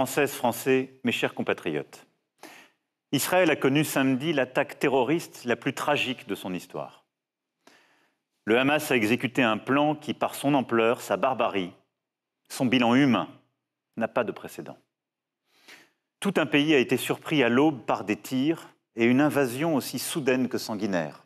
Françaises, Français, mes chers compatriotes. Israël a connu samedi l'attaque terroriste la plus tragique de son histoire. Le Hamas a exécuté un plan qui, par son ampleur, sa barbarie, son bilan humain, n'a pas de précédent. Tout un pays a été surpris à l'aube par des tirs et une invasion aussi soudaine que sanguinaire.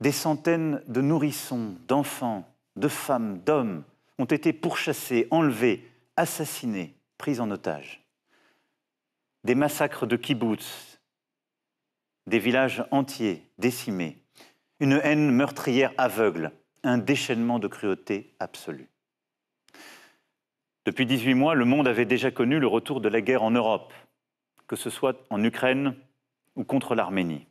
Des centaines de nourrissons, d'enfants, de femmes, d'hommes ont été pourchassés, enlevés, assassinés, Prise en otage, des massacres de kibboutz, des villages entiers décimés, une haine meurtrière aveugle, un déchaînement de cruauté absolue. Depuis 18 mois, le monde avait déjà connu le retour de la guerre en Europe, que ce soit en Ukraine ou contre l'Arménie.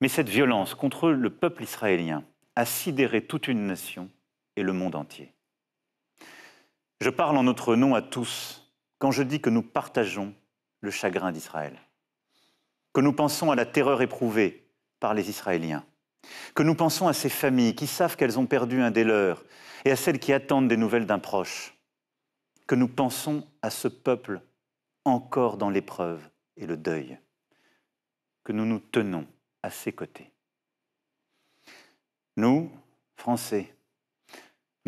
Mais cette violence contre le peuple israélien a sidéré toute une nation et le monde entier. Je parle en notre nom à tous quand je dis que nous partageons le chagrin d'Israël, que nous pensons à la terreur éprouvée par les Israéliens, que nous pensons à ces familles qui savent qu'elles ont perdu un des leurs et à celles qui attendent des nouvelles d'un proche, que nous pensons à ce peuple encore dans l'épreuve et le deuil, que nous nous tenons à ses côtés. Nous, Français,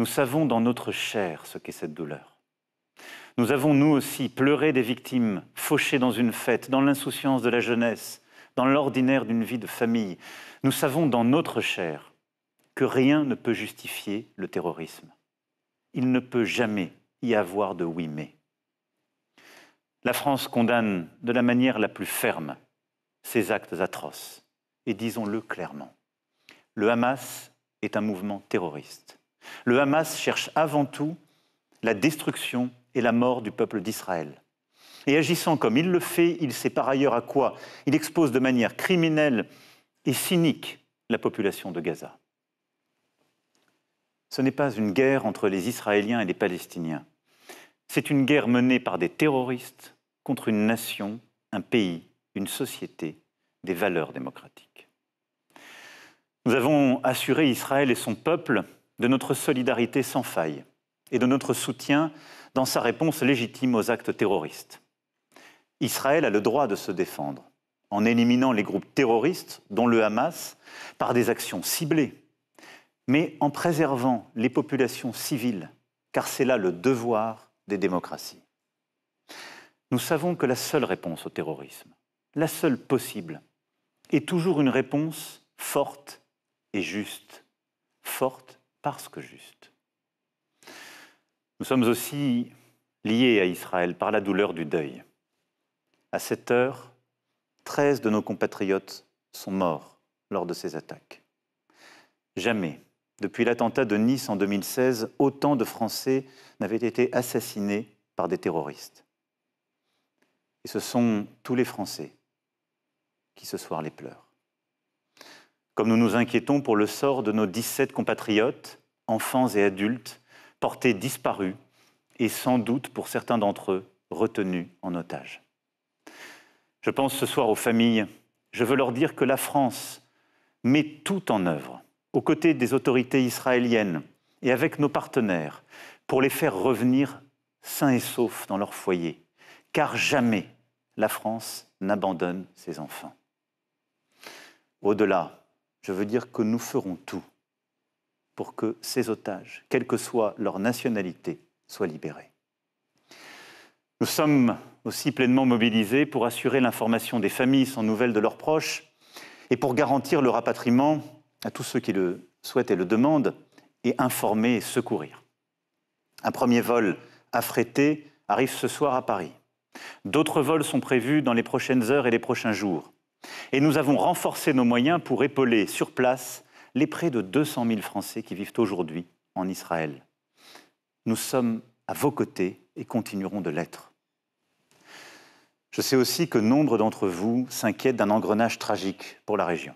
nous savons dans notre chair ce qu'est cette douleur. Nous avons, nous aussi, pleuré des victimes fauchées dans une fête, dans l'insouciance de la jeunesse, dans l'ordinaire d'une vie de famille. Nous savons dans notre chair que rien ne peut justifier le terrorisme. Il ne peut jamais y avoir de oui mais. La France condamne de la manière la plus ferme ces actes atroces. Et disons-le clairement, le Hamas est un mouvement terroriste. Le Hamas cherche avant tout la destruction et la mort du peuple d'Israël. Et agissant comme il le fait, il sait par ailleurs à quoi il expose de manière criminelle et cynique la population de Gaza. Ce n'est pas une guerre entre les Israéliens et les Palestiniens. C'est une guerre menée par des terroristes contre une nation, un pays, une société, des valeurs démocratiques. Nous avons assuré Israël et son peuple de notre solidarité sans faille et de notre soutien dans sa réponse légitime aux actes terroristes. Israël a le droit de se défendre en éliminant les groupes terroristes, dont le Hamas, par des actions ciblées, mais en préservant les populations civiles, car c'est là le devoir des démocraties. Nous savons que la seule réponse au terrorisme, la seule possible, est toujours une réponse forte et juste, forte parce que juste. Nous sommes aussi liés à Israël par la douleur du deuil. À cette heure, 13 de nos compatriotes sont morts lors de ces attaques. Jamais, depuis l'attentat de Nice en 2016, autant de Français n'avaient été assassinés par des terroristes. Et ce sont tous les Français qui ce soir les pleurent comme nous nous inquiétons pour le sort de nos 17 compatriotes, enfants et adultes, portés disparus et sans doute pour certains d'entre eux retenus en otage. Je pense ce soir aux familles. Je veux leur dire que la France met tout en œuvre, aux côtés des autorités israéliennes et avec nos partenaires, pour les faire revenir sains et saufs dans leur foyer, car jamais la France n'abandonne ses enfants. Au-delà je veux dire que nous ferons tout pour que ces otages, quelle que soit leur nationalité, soient libérés. Nous sommes aussi pleinement mobilisés pour assurer l'information des familles sans nouvelles de leurs proches et pour garantir le rapatriement à tous ceux qui le souhaitent et le demandent et informer et secourir. Un premier vol affrété arrive ce soir à Paris. D'autres vols sont prévus dans les prochaines heures et les prochains jours. Et nous avons renforcé nos moyens pour épauler sur place les près de 200 000 Français qui vivent aujourd'hui en Israël. Nous sommes à vos côtés et continuerons de l'être. Je sais aussi que nombre d'entre vous s'inquiètent d'un engrenage tragique pour la région.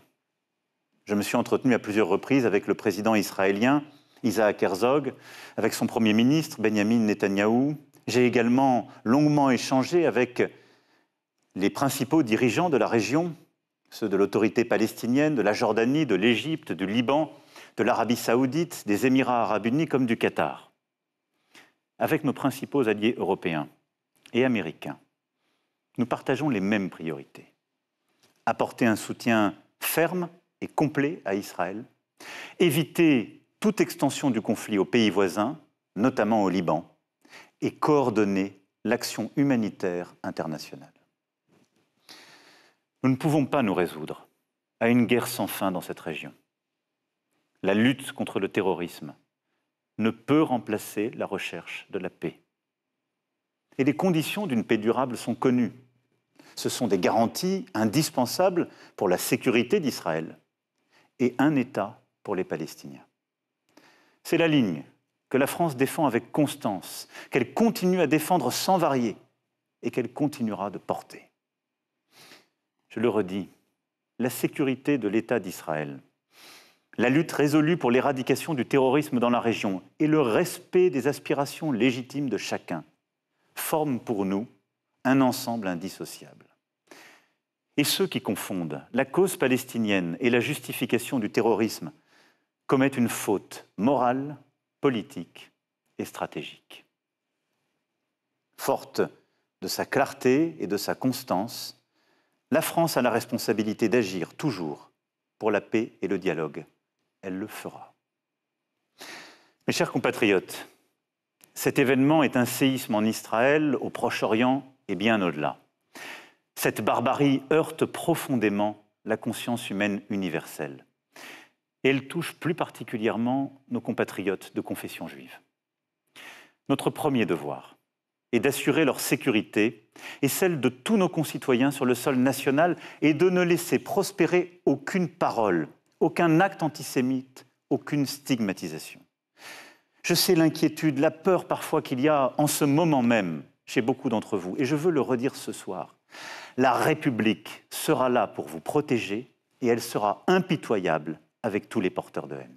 Je me suis entretenu à plusieurs reprises avec le président israélien Isaac Herzog, avec son Premier ministre Benjamin Netanyahou. J'ai également longuement échangé avec les principaux dirigeants de la région, ceux de l'autorité palestinienne, de la Jordanie, de l'Égypte, du Liban, de l'Arabie saoudite, des Émirats arabes unis comme du Qatar. Avec nos principaux alliés européens et américains, nous partageons les mêmes priorités. Apporter un soutien ferme et complet à Israël, éviter toute extension du conflit aux pays voisins, notamment au Liban, et coordonner l'action humanitaire internationale. Nous ne pouvons pas nous résoudre à une guerre sans fin dans cette région. La lutte contre le terrorisme ne peut remplacer la recherche de la paix. Et les conditions d'une paix durable sont connues. Ce sont des garanties indispensables pour la sécurité d'Israël et un État pour les Palestiniens. C'est la ligne que la France défend avec constance, qu'elle continue à défendre sans varier et qu'elle continuera de porter je le redis, la sécurité de l'État d'Israël, la lutte résolue pour l'éradication du terrorisme dans la région et le respect des aspirations légitimes de chacun forment pour nous un ensemble indissociable. Et ceux qui confondent la cause palestinienne et la justification du terrorisme commettent une faute morale, politique et stratégique. Forte de sa clarté et de sa constance, la France a la responsabilité d'agir toujours pour la paix et le dialogue. Elle le fera. Mes chers compatriotes, cet événement est un séisme en Israël, au Proche-Orient et bien au-delà. Cette barbarie heurte profondément la conscience humaine universelle. Et elle touche plus particulièrement nos compatriotes de confession juive. Notre premier devoir, et d'assurer leur sécurité et celle de tous nos concitoyens sur le sol national et de ne laisser prospérer aucune parole, aucun acte antisémite, aucune stigmatisation. Je sais l'inquiétude, la peur parfois qu'il y a en ce moment même chez beaucoup d'entre vous, et je veux le redire ce soir. La République sera là pour vous protéger et elle sera impitoyable avec tous les porteurs de haine.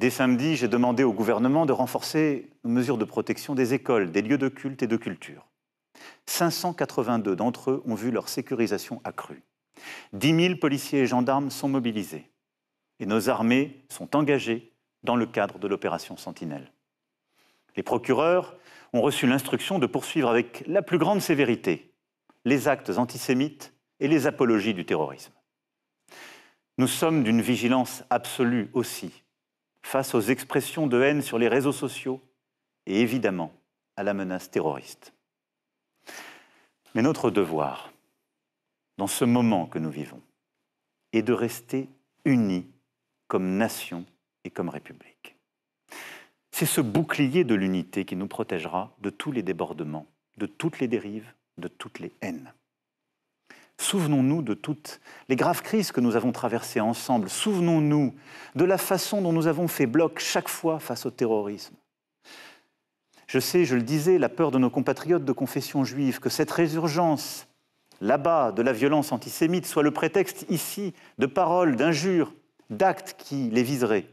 Dès samedi, j'ai demandé au gouvernement de renforcer nos mesures de protection des écoles, des lieux de culte et de culture. 582 d'entre eux ont vu leur sécurisation accrue. 10 000 policiers et gendarmes sont mobilisés. Et nos armées sont engagées dans le cadre de l'opération Sentinelle. Les procureurs ont reçu l'instruction de poursuivre avec la plus grande sévérité les actes antisémites et les apologies du terrorisme. Nous sommes d'une vigilance absolue aussi face aux expressions de haine sur les réseaux sociaux et évidemment à la menace terroriste. Mais notre devoir, dans ce moment que nous vivons, est de rester unis comme nation et comme République. C'est ce bouclier de l'unité qui nous protégera de tous les débordements, de toutes les dérives, de toutes les haines. Souvenons-nous de toutes les graves crises que nous avons traversées ensemble. Souvenons-nous de la façon dont nous avons fait bloc chaque fois face au terrorisme. Je sais, je le disais, la peur de nos compatriotes de confession juive, que cette résurgence là-bas de la violence antisémite soit le prétexte ici de paroles, d'injures, d'actes qui les viseraient.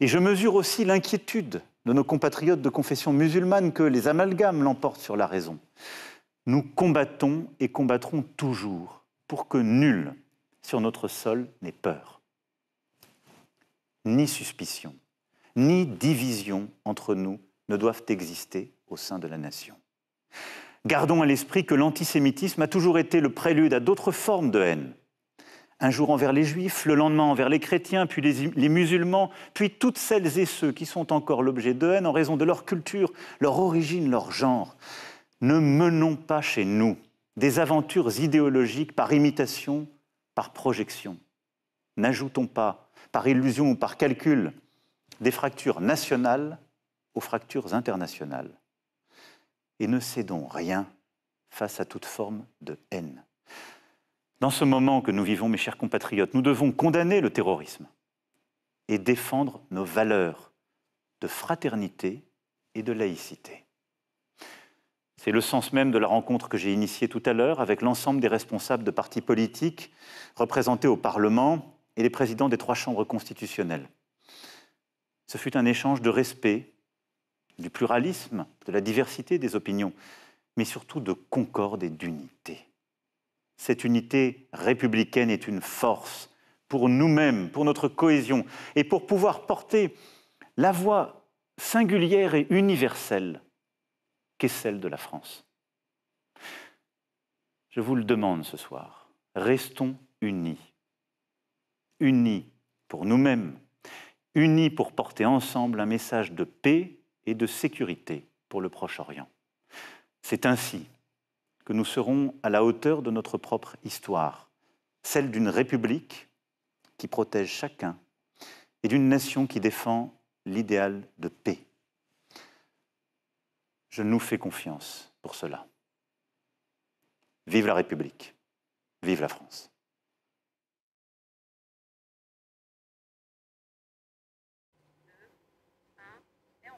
Et je mesure aussi l'inquiétude de nos compatriotes de confession musulmane que les amalgames l'emportent sur la raison nous combattons et combattrons toujours pour que nul sur notre sol n'ait peur, ni suspicion, ni division entre nous ne doivent exister au sein de la nation. Gardons à l'esprit que l'antisémitisme a toujours été le prélude à d'autres formes de haine. Un jour envers les juifs, le lendemain envers les chrétiens, puis les, musulmans, puis toutes celles et ceux qui sont encore l'objet de haine en raison de leur culture, leur origine, leur genre. Ne menons pas chez nous des aventures idéologiques par imitation, par projection. N'ajoutons pas, par illusion ou par calcul, des fractures nationales aux fractures internationales. Et ne cédons rien face à toute forme de haine. Dans ce moment que nous vivons, mes chers compatriotes, nous devons condamner le terrorisme et défendre nos valeurs de fraternité et de laïcité. C'est le sens même de la rencontre que j'ai initiée tout à l'heure avec l'ensemble des responsables de partis politiques représentés au Parlement et les présidents des trois chambres constitutionnelles. Ce fut un échange de respect, du pluralisme, de la diversité des opinions, mais surtout de concorde et d'unité. Cette unité républicaine est une force pour nous-mêmes, pour notre cohésion, et pour pouvoir porter la voix singulière et universelle qu'est celle de la France. Je vous le demande ce soir, restons unis. Unis pour nous-mêmes, unis pour porter ensemble un message de paix et de sécurité pour le Proche-Orient. C'est ainsi que nous serons à la hauteur de notre propre histoire, celle d'une république qui protège chacun et d'une nation qui défend l'idéal de paix. Je nous fais confiance pour cela. Vive la République. Vive la France.